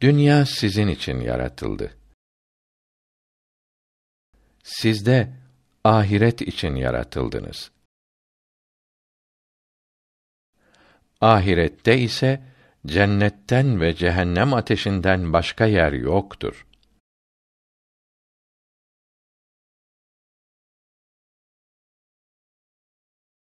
Dünya sizin için yaratıldı. Siz de ahiret için yaratıldınız. Ahirette ise cennetten ve cehennem ateşinden başka yer yoktur.